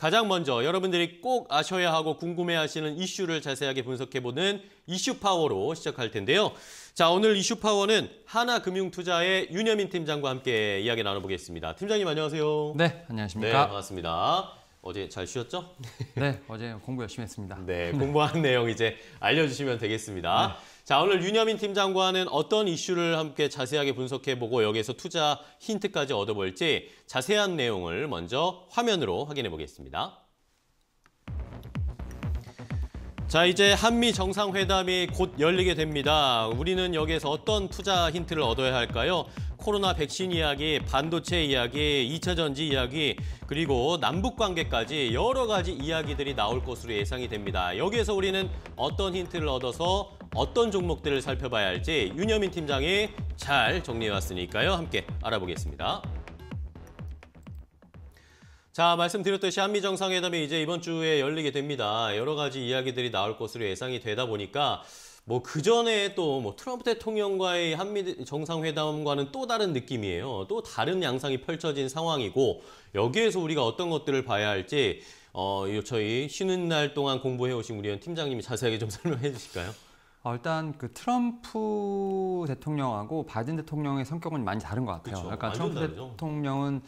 가장 먼저 여러분들이 꼭 아셔야 하고 궁금해하시는 이슈를 자세하게 분석해보는 이슈 파워로 시작할 텐데요. 자 오늘 이슈 파워는 하나금융투자의 윤여민 팀장과 함께 이야기 나눠보겠습니다. 팀장님 안녕하세요. 네, 안녕하십니까. 네, 반갑습니다. 어제 잘 쉬었죠? 네, 어제 공부 열심히 했습니다. 네, 공부한 내용 이제 알려주시면 되겠습니다. 네. 자, 오늘 윤여민 팀장과는 어떤 이슈를 함께 자세하게 분석해보고 여기에서 투자 힌트까지 얻어볼지 자세한 내용을 먼저 화면으로 확인해 보겠습니다. 자, 이제 한미 정상회담이 곧 열리게 됩니다. 우리는 여기에서 어떤 투자 힌트를 얻어야 할까요? 코로나 백신 이야기, 반도체 이야기, 2차 전지 이야기, 그리고 남북 관계까지 여러 가지 이야기들이 나올 것으로 예상이 됩니다. 여기에서 우리는 어떤 힌트를 얻어서 어떤 종목들을 살펴봐야 할지 윤여민 팀장이 잘 정리해왔으니까요. 함께 알아보겠습니다. 자, 말씀드렸듯이 한미 정상회담이 이제 이번 주에 열리게 됩니다. 여러 가지 이야기들이 나올 것으로 예상이 되다 보니까 뭐그 전에 또 뭐 트럼프 대통령과의 한미 정상회담과는 또 다른 느낌이에요. 또 다른 양상이 펼쳐진 상황이고 여기에서 우리가 어떤 것들을 봐야 할지 어, 저희 쉬는 날 동안 공부해 오신 우리 팀장님이 자세하게 좀 설명해 주실까요? 어, 일단 그 트럼프 대통령하고 바이든 대통령의 성격은 많이 다른 것 같아요. 그쵸, 약간 트럼프 다르죠. 대통령은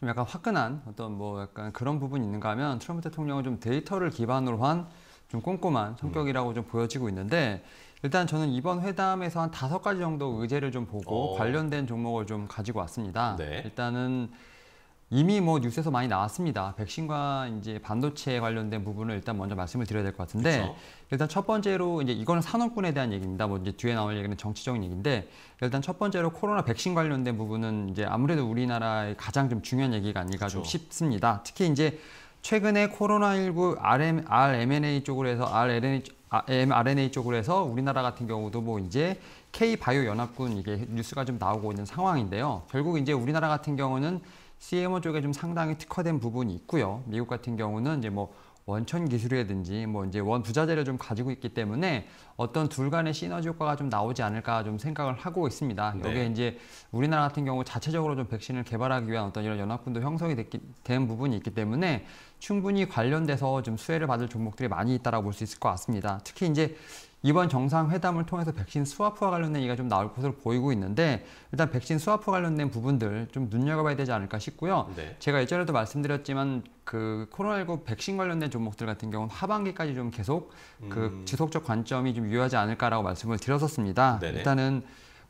좀 약간 화끈한 어떤 뭐 약간 그런 부분이 있는가 하면 트럼프 대통령은 좀 데이터를 기반으로 한 좀 꼼꼼한 성격이라고 음. 좀 보여지고 있는데 일단 저는 이번 회담에서 한 다섯 가지 정도 의제를 좀 보고 어. 관련된 종목을 좀 가지고 왔습니다. 네. 일단은 이미 뭐 뉴스에서 많이 나왔습니다. 백신과 이제 반도체 관련된 부분을 일단 먼저 말씀을 드려야 될 것 같은데 그쵸? 일단 첫 번째로 이제 이거는 산업군에 대한 얘기입니다. 뭐 이제 뒤에 나올 얘기는 정치적인 얘기인데 일단 첫 번째로 코로나 백신 관련된 부분은 이제 아무래도 우리나라의 가장 좀 중요한 얘기가 아닐까 그쵸? 좀 싶습니다. 특히 이제 최근에 코로나19 RM, RMNA 쪽으로 해서 r n a 쪽으로 해서 우리나라 같은 경우도 뭐 이제 K바이오 연합군 이게 뉴스가 좀 나오고 있는 상황인데요. 결국 이제 우리나라 같은 경우는 CMO 쪽에 좀 상당히 특화된 부분이 있고요. 미국 같은 경우는 이제 뭐 원천 기술이라든지 뭐 이제 원 부자재를 좀 가지고 있기 때문에 어떤 둘 간의 시너지 효과가 좀 나오지 않을까 좀 생각을 하고 있습니다. 네. 여기에 이제 우리나라 같은 경우 자체적으로 좀 백신을 개발하기 위한 어떤 이런 연합군도 형성이 됐기, 된 부분이 있기 때문에 충분히 관련돼서 좀 수혜를 받을 종목들이 많이 있다라고 볼 수 있을 것 같습니다. 특히 이제 이번 정상회담을 통해서 백신 수화프와 관련된 얘기가 좀 나올 것으로 보이고 있는데 일단 백신 수화프 관련된 부분들 좀 눈여겨봐야 되지 않을까 싶고요. 네. 제가 예전에도 말씀드렸지만 그 코로나19 백신 관련된 종목들 같은 경우는 하반기까지 좀 계속 그 음. 그 지속적 관점이 좀 유효하지 않을까라고 말씀을 드렸었습니다. 네네. 일단은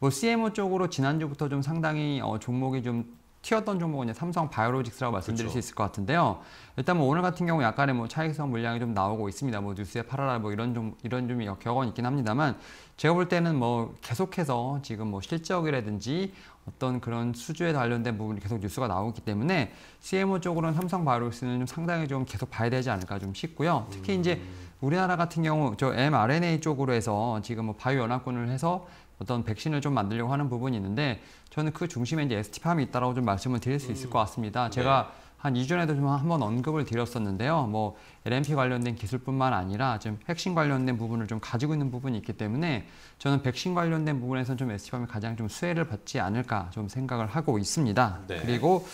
뭐 CMO 쪽으로 지난주부터 좀 상당히 어, 종목이 좀 튀었던 종목은 이제 삼성 바이오로직스라고 말씀드릴 그렇수 있을 것 같은데요. 일단 뭐 오늘 같은 경우 약간의 뭐 차익성 물량이 좀 나오고 있습니다. 뭐 뉴스에 팔아라 뭐 이런 좀 이런 좀 격언 있긴 합니다만 제가 볼 때는 뭐 계속해서 지금 뭐 실적이라든지 어떤 그런 수주에 관련된 부분이 계속 뉴스가 나오기 때문에 CMO 쪽으로는 삼성 바이오로직스는 좀 상당히 좀 계속 봐야 되지 않을까 좀 싶고요. 특히 이제 음. 우리나라 같은 경우 저 mRNA 쪽으로 해서 지금 뭐 바이오 연합군을 해서 어떤 백신을 좀 만들려고 하는 부분이 있는데 저는 그 중심에 이제 에스티팜이 있다라고 좀 말씀을 드릴 수 있을 음. 것 같습니다. 네. 제가 한2전에도좀한번 언급을 드렸었는데요. 뭐 LNP 관련된 기술뿐만 아니라 지 핵심 관련된 부분을 좀 가지고 있는 부분이 있기 때문에 저는 백신 관련된 부분에서는 좀에스팜이 가장 좀 수혜를 받지 않을까 좀 생각을 하고 있습니다. 네. 그리고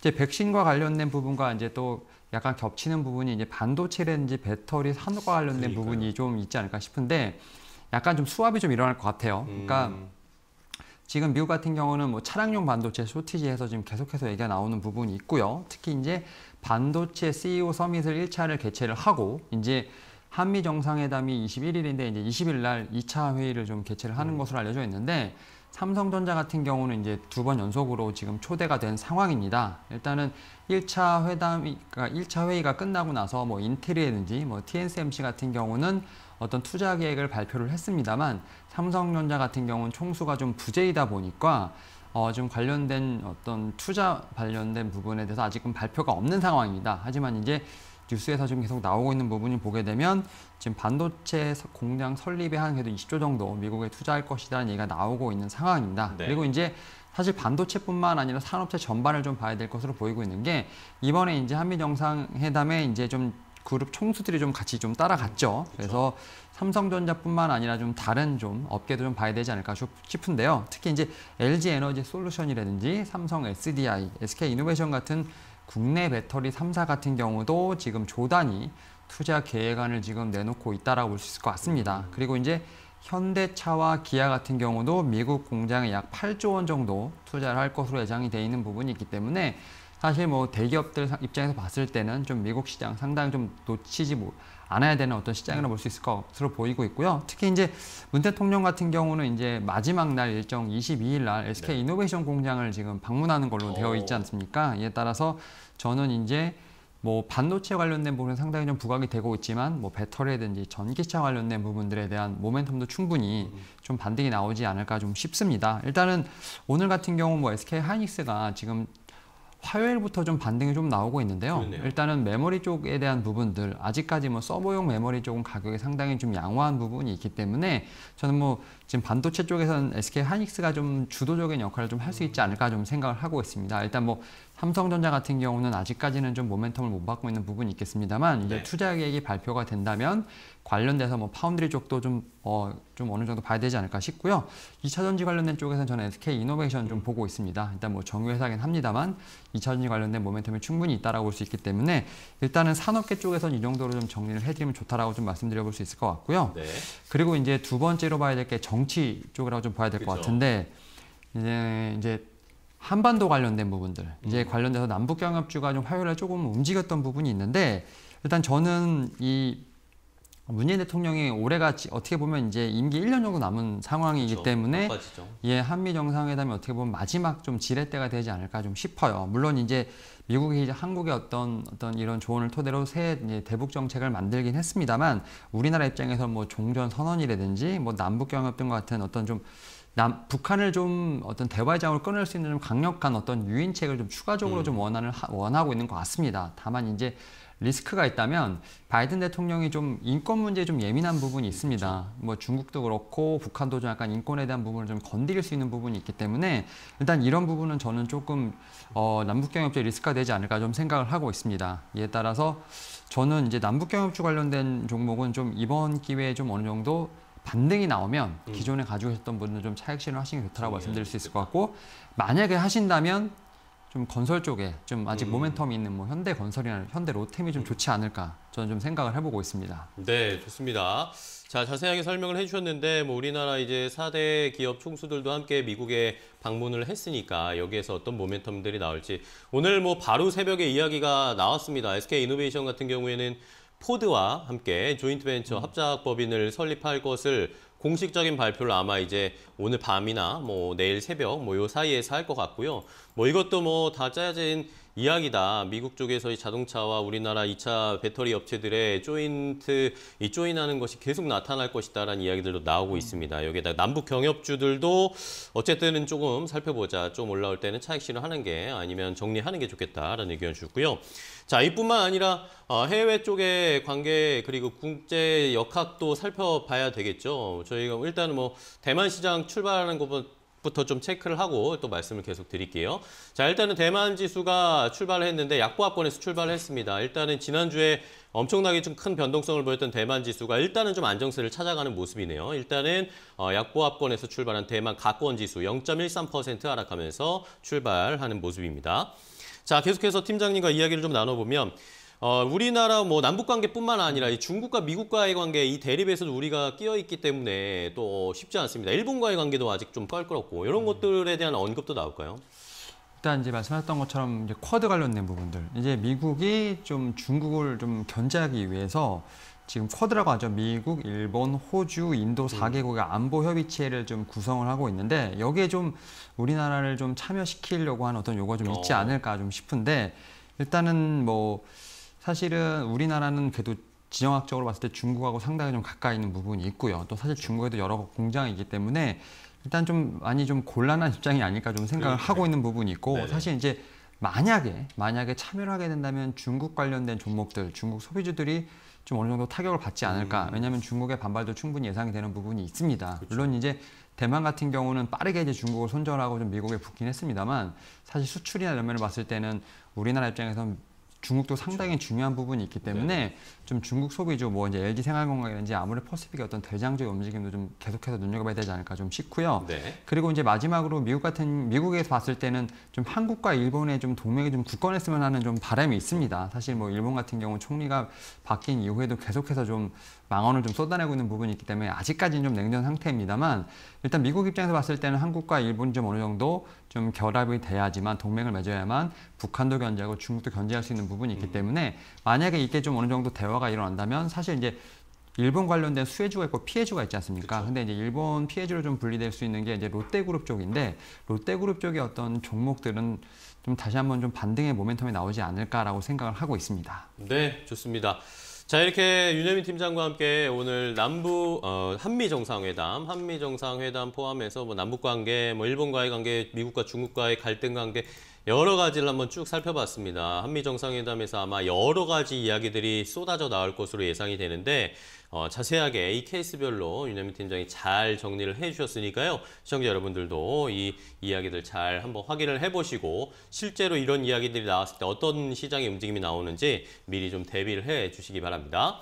이제 백신과 관련된 부분과 이제 또 약간 겹치는 부분이 이제 반도체라든지 배터리 산업과 관련된 그러니까요. 부분이 좀 있지 않을까 싶은데 약간 좀 수압이 좀 일어날 것 같아요. 그러니까 음. 지금 미국 같은 경우는 뭐 차량용 반도체 쇼티지에서 지금 계속해서 얘기가 나오는 부분이 있고요. 특히 이제 반도체 CEO 서밋을 1차를 개최를 하고 이제 한미 정상회담이 21일인데 이제 20일 날 2차 회의를 좀 개최를 하는 음. 것으로 알려져 있는데 삼성전자 같은 경우는 이제 두 번 연속으로 지금 초대가 된 상황입니다. 일단은 1차 회담이 그러니까 1차 회의가 끝나고 나서 뭐인텔이든지뭐 TSMC 같은 경우는 어떤 투자 계획을 발표를 했습니다만 삼성전자 같은 경우는 총수가 좀 부재이다 보니까 어, 좀 관련된 어떤 투자 관련된 부분에 대해서 아직은 발표가 없는 상황입니다 하지만 이제 뉴스에서 지금 계속 나오고 있는 부분을 보게 되면 지금 반도체 공장 설립에 한해도 20조 정도 미국에 투자할 것이라는 얘기가 나오고 있는 상황입니다. 네. 그리고 이제 사실 반도체뿐만 아니라 산업체 전반을 좀 봐야 될 것으로 보이고 있는 게 이번에 이제 한미 정상회담에 이제 좀 그룹 총수들이 좀 같이 좀 따라갔죠. 그렇 그래서 삼성전자뿐만 아니라 좀 다른 좀 업계도 좀 봐야 되지 않을까 싶은데요. 특히 이제 LG 에너지 솔루션이라든지 삼성 SDI, SK 이노베이션 같은 국내 배터리 3사 같은 경우도 지금 조단이 투자 계획안을 지금 내놓고 있다라고 볼 수 있을 것 같습니다. 음. 그리고 이제 현대차와 기아 같은 경우도 미국 공장에 약 8조 원 정도 투자를 할 것으로 예상이 돼 있는 부분이 있기 때문에 사실 뭐 대기업들 입장에서 봤을 때는 좀 미국 시장 상당히 좀 놓치지 뭐 않아야 되는 어떤 시장이라 고볼수 네. 있을 것으로 보이고 있고요. 특히 이제 문 대통령 같은 경우는 이제 마지막 날 일정 22일 날 SK 네. 이노베이션 공장을 지금 방문하는 걸로 오. 어. 되어 있지 않습니까? 이에 따라서 저는 이제 뭐 반도체 관련된 부분은 상당히 좀 부각이 되고 있지만 뭐 배터리라든지 전기차 관련된 부분들에 대한 모멘텀도 충분히 음. 좀 반등이 나오지 않을까 좀 싶습니다. 일단은 오늘 같은 경우 뭐 SK 하이닉스가 지금 화요일부터 좀 반등이 좀 나오고 있는데요. 그러네요. 일단은 메모리 쪽에 대한 부분들 아직까지 뭐 서버용 메모리 쪽은 가격이 상당히 좀 양호한 부분이 있기 때문에 저는 뭐 지금 반도체 쪽에서는 SK 하닉스가좀 주도적인 역할을 좀 할 수 있지 않을까 좀 생각을 하고 있습니다. 일단 뭐 삼성전자 같은 경우는 아직까지는 좀 모멘텀을 못 받고 있는 부분이 있겠습니다만 이제 네. 투자 계획이 발표가 된다면 관련돼서 뭐 파운드리 쪽도 좀, 어, 좀 어느 정도 봐야 되지 않을까 싶고요. 2차전지 관련된 쪽에서는 저는 SK 이노베이션 좀 음. 보고 있습니다. 일단 뭐 정유회사긴 합니다만 2차전지 관련된 모멘텀이 충분히 있다라고 볼 수 있기 때문에 일단은 산업계 쪽에서는 이 정도로 좀 정리를 해드리면 좋다라고 좀 말씀드려 볼 수 있을 것 같고요. 네. 그리고 이제 두 번째로 봐야 될 게 정치 쪽이라고 좀 봐야 될 것 같은데 이제 이제 한반도 관련된 부분들 이제 관련돼서 남북 경협주가 좀 화요일에 조금 움직였던 부분이 있는데 일단 저는 이 문재인 대통령이 올해가 어떻게 보면 이제 임기 1년 정도 남은 상황이기 그렇죠. 때문에 바빠예 한미 정상회담이 어떻게 보면 마지막 좀 지렛대가 되지 않을까 좀 싶어요. 물론 이제 미국이 이제 한국의 어떤 어떤 이런 조언을 토대로 새 대북 정책을 만들긴 했습니다만 우리나라 입장에서 뭐 종전 선언이라든지 뭐 남북 경협 등과 같은 어떤 좀 남, 북한을 좀 어떤 대화의 장을 꺼낼 수 있는 좀 강력한 어떤 유인책을 좀 추가적으로 음. 좀 원하는 원하고 있는 것 같습니다. 다만 이제 리스크가 있다면 바이든 대통령이 좀 인권 문제에 좀 예민한 부분이 그렇죠. 있습니다. 그렇죠. 뭐 중국도 그렇고 북한도 좀 약간 인권에 대한 부분을 좀 건드릴 수 있는 부분이 있기 때문에 일단 이런 부분은 저는 조금 어, 남북경협제 리스크가 되지 않을까 좀 생각을 하고 있습니다. 이에 따라서 저는 이제 남북경협주 관련된 종목은 좀 이번 기회에 좀 어느 정도 반등이 나오면 음. 기존에 가지고 계셨던 분들 좀 차익 실현 하시는 게 좋다라고 음. 말씀드릴 수 있을 그렇죠. 것 같고 만약에 하신다면 좀 건설 쪽에 좀 아직 음. 모멘텀이 있는 뭐 현대 건설이나 현대 로템이 좀 음. 좋지 않을까 저는 좀 생각을 해보고 있습니다. 네, 좋습니다. 자, 자세하게 설명을 해주셨는데 뭐 우리나라 이제 4대 기업 총수들도 함께 미국에 방문을 했으니까 여기에서 어떤 모멘텀들이 나올지 오늘 뭐 바로 새벽에 이야기가 나왔습니다. SK 이노베이션 같은 경우에는 포드와 함께 조인트 벤처 음. 합작법인을 설립할 것을 공식적인 발표를 아마 이제 오늘 밤이나 뭐 내일 새벽 뭐요 사이에서 할 것 같고요. 뭐 이것도 뭐 다 짜여진 이야기다. 미국 쪽에서의 자동차와 우리나라 2차 배터리 업체들의 조인트, 이 조인하는 것이 계속 나타날 것이다라는 이야기들도 나오고 있습니다. 여기에다 남북 경협주들도 어쨌든 조금 살펴보자. 좀 올라올 때는 차익 실을하는게 아니면 정리하는 게 좋겠다라는 의견 주고요. 자, 이뿐만 아니라 어, 해외 쪽의 관계 그리고 국제 역학도 살펴봐야 되겠죠. 저희가 일단은 뭐 대만 시장 출발하는 것보다 부터 좀 체크를 하고 또 말씀을 계속 드릴게요. 자, 일단은 대만 지수가 출발을 했는데 약보합권에서 출발을 했습니다. 일단은 지난주에 엄청나게 좀 큰 변동성을 보였던 대만 지수가 일단은 좀 안정세를 찾아가는 모습이네요. 일단은 어, 약보합권에서 출발한 대만 가권 지수 0.13% 하락하면서 출발하는 모습입니다. 자, 계속해서 팀장님과 이야기를 좀 나눠보면 어, 우리나라 뭐 남북 관계뿐만 아니라 중국과 미국과의 관계 이 대립에서도 우리가 끼어 있기 때문에 또 쉽지 않습니다. 일본과의 관계도 아직 좀 껄끄럽고 이런 음. 것들에 대한 언급도 나올까요? 일단 이제 말씀하셨던 것처럼 이제 쿼드 관련된 부분들 이제 미국이 좀 중국을 좀 견제하기 위해서 지금 쿼드라고 하죠. 미국, 일본, 호주, 인도 4개국의 음. 안보 협의 체를 좀 구성을 하고 있는데 여기에 좀 우리나라를 좀 참여시키려고 하는 어떤 요구가 좀 있지 어. 않을까 좀 싶은데 일단은 뭐 사실은 우리나라는 그래도 지정학적으로 봤을 때 중국하고 상당히 좀 가까이 있는 부분이 있고요. 또 사실 중국에도 여러 공장이 있기 때문에 일단 좀 많이 좀 곤란한 입장이 아닐까 좀 생각을 네, 하고 있는 부분이 있고 네, 사실 이제 만약에 만약에 참여를 하게 된다면 중국 관련된 종목들 중국 소비주들이 좀 어느 정도 타격을 받지 않을까 음. 왜냐하면 중국의 반발도 충분히 예상이 되는 부분이 있습니다 그렇죠. 물론 이제 대만 같은 경우는 빠르게 이제 중국을 손절하고 좀 미국에 붙긴 했습니다만 사실 수출이나 이런 면을 봤을 때는 우리나라 입장에서는 중국도 그렇죠. 상당히 중요한 부분이 있기 때문에 네. 좀 중국 소비주 뭐 이제 LG 생활건강이라든지 아무래 퍼시픽의 어떤 대장적의 움직임도 좀 계속해서 눈여겨봐야 되지 않을까 좀 싶고요. 네. 그리고 이제 마지막으로 미국 같은 미국에서 봤을 때는 좀 한국과 일본의 좀 동맹이 좀 굳건했으면 하는 좀 바람이 있습니다. 사실 뭐 일본 같은 경우 총리가 바뀐 이후에도 계속해서 좀 망원을좀 쏟아내고 있는 부분이 있기 때문에 아직까지는 좀 냉전 상태입니다만 일단 미국 입장에서 봤을 때는 한국과 일본 좀 어느 정도 좀 결합이 돼야지만 동맹을 맺어야만 북한도 견제하고 중국도 견제할 수 있는 부분이 있기 음. 때문에 만약에 이게 좀 어느 정도 대화가 일어난다면 사실 이제 일본 관련된 수혜주가 있고 피해주가 있지 않습니까? 그쵸. 근데 이제 일본 피해주로 좀 분리될 수 있는 게 이제 롯데그룹 쪽인데 롯데그룹 쪽의 어떤 종목들은 좀 다시 한번 좀 반등의 모멘텀이 나오지 않을까라고 생각을 하고 있습니다. 네, 좋습니다. 자 이렇게 윤여민 팀장과 함께 오늘 남부 어, 한미 정상회담, 한미 정상회담 포함해서 뭐 남북 관계, 뭐 일본과의 관계, 미국과 중국과의 갈등 관계 여러 가지를 한번 쭉 살펴봤습니다. 한미 정상회담에서 아마 여러 가지 이야기들이 쏟아져 나올 것으로 예상이 되는데 어, 자세하게 이 케이스별로 윤현민 팀장이 잘 정리를 해주셨으니까요. 시청자 여러분들도 이 이야기들 잘 한번 확인을 해보시고 실제로 이런 이야기들이 나왔을 때 어떤 시장의 움직임이 나오는지 미리 좀 대비를 해주시기 바랍니다.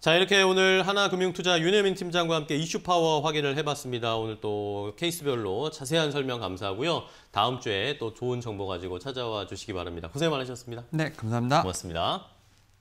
자 이렇게 오늘 하나금융투자 윤혜민 팀장과 함께 이슈파워 확인을 해봤습니다. 오늘 또 케이스별로 자세한 설명 감사하고요. 다음 주에 또 좋은 정보 가지고 찾아와 주시기 바랍니다. 고생 많으셨습니다. 네, 감사합니다. 고맙습니다.